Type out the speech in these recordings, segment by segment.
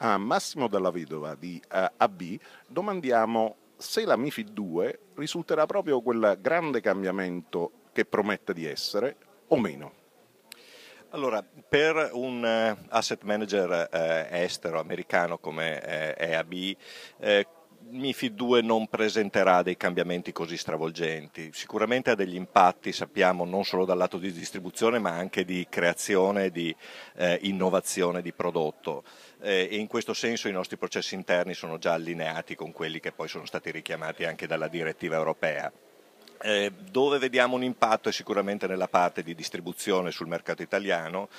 A Massimo Dalla Vedova di eh, AB domandiamo se la MIFID 2 risulterà proprio quel grande cambiamento che promette di essere o meno. Allora, per un eh, asset manager eh, estero, americano come eh, EAB, eh, MIFID 2 non presenterà dei cambiamenti così stravolgenti, sicuramente ha degli impatti, sappiamo, non solo dal lato di distribuzione ma anche di creazione, di eh, innovazione di prodotto eh, e in questo senso i nostri processi interni sono già allineati con quelli che poi sono stati richiamati anche dalla direttiva europea. Eh, dove vediamo un impatto è sicuramente nella parte di distribuzione sul mercato italiano,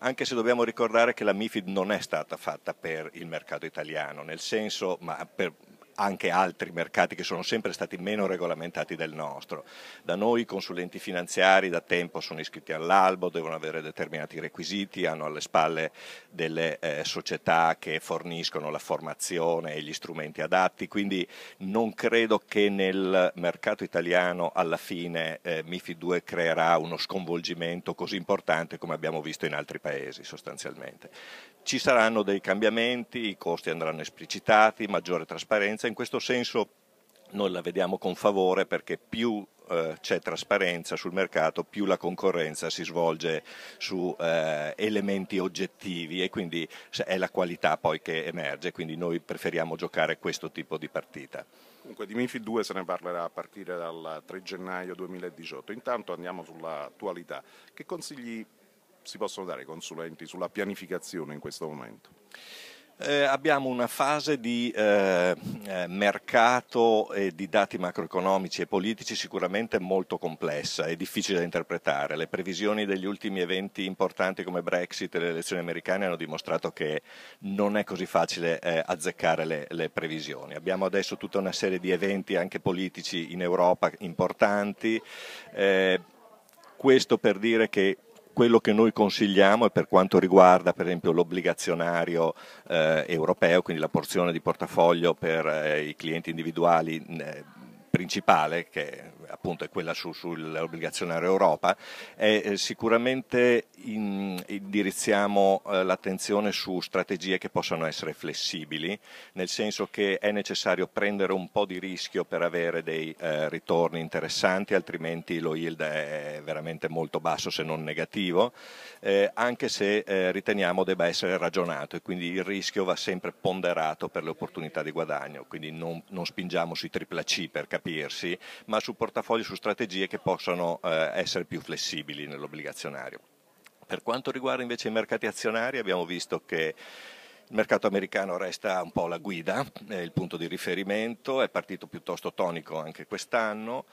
anche se dobbiamo ricordare che la MIFID non è stata fatta per il mercato italiano, nel senso, ma per anche altri mercati che sono sempre stati meno regolamentati del nostro. Da noi i consulenti finanziari da tempo sono iscritti all'albo, devono avere determinati requisiti, hanno alle spalle delle eh, società che forniscono la formazione e gli strumenti adatti, quindi non credo che nel mercato italiano alla fine eh, MIFI 2 creerà uno sconvolgimento così importante come abbiamo visto in altri paesi sostanzialmente. Ci saranno dei cambiamenti, i costi andranno esplicitati, maggiore trasparenza in questo senso noi la vediamo con favore perché più eh, c'è trasparenza sul mercato, più la concorrenza si svolge su eh, elementi oggettivi e quindi è la qualità poi che emerge, quindi noi preferiamo giocare questo tipo di partita. Dunque di MIFID 2 se ne parlerà a partire dal 3 gennaio 2018. Intanto andiamo sull'attualità. Che consigli si possono dare ai consulenti sulla pianificazione in questo momento? eh, abbiamo una fase di eh, eh, mercato e di dati macroeconomici e politici sicuramente molto complessa e difficile da interpretare. Le previsioni degli ultimi eventi importanti come Brexit e le elezioni americane hanno dimostrato che non è così facile eh, azzeccare le, le, previsioni. Abbiamo adesso tutta una serie di eventi anche politici in Europa importanti. Eh, questo per dire che quello che noi consigliamo è per quanto riguarda per esempio l'obbligazionario eh, europeo, quindi la porzione di portafoglio per eh, i clienti individuali eh, principale, che appunto è quella su, sull'obbligazionario Europa, è, eh, sicuramente in, indirizziamo eh, l'attenzione su strategie che possano essere flessibili, nel senso che è necessario prendere un po' di rischio per avere dei eh, ritorni interessanti, altrimenti lo yield è veramente molto basso se non negativo, eh, anche se eh, riteniamo debba essere ragionato e quindi il rischio va sempre ponderato per le opportunità di guadagno, quindi non, non spingiamo sui tripla C per capire capirsi, ma su portafogli, su strategie che possano eh, essere più flessibili nell'obbligazionario. Per quanto riguarda invece i mercati azionari abbiamo visto che il mercato americano resta un po' la guida, è il punto di riferimento, è partito piuttosto tonico anche quest'anno,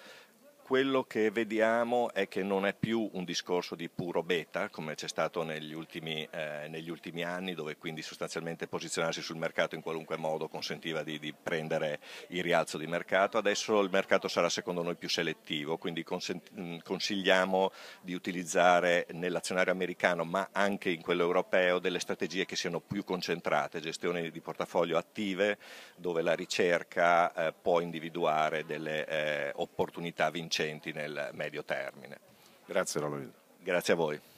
quello che vediamo è che non è più un discorso di puro beta, come c'è stato negli ultimi, eh, negli ultimi anni, dove quindi sostanzialmente posizionarsi sul mercato in qualunque modo consentiva di, di, prendere il rialzo di mercato. Adesso il mercato sarà secondo noi più selettivo, quindi mm, consigliamo di utilizzare nell'azionario americano, ma anche in quello europeo, delle strategie che siano più concentrate, gestione di portafoglio attive, dove la ricerca eh, può individuare delle eh, opportunità vincenti vincenti nel medio termine. Grazie Rolando. Grazie a voi.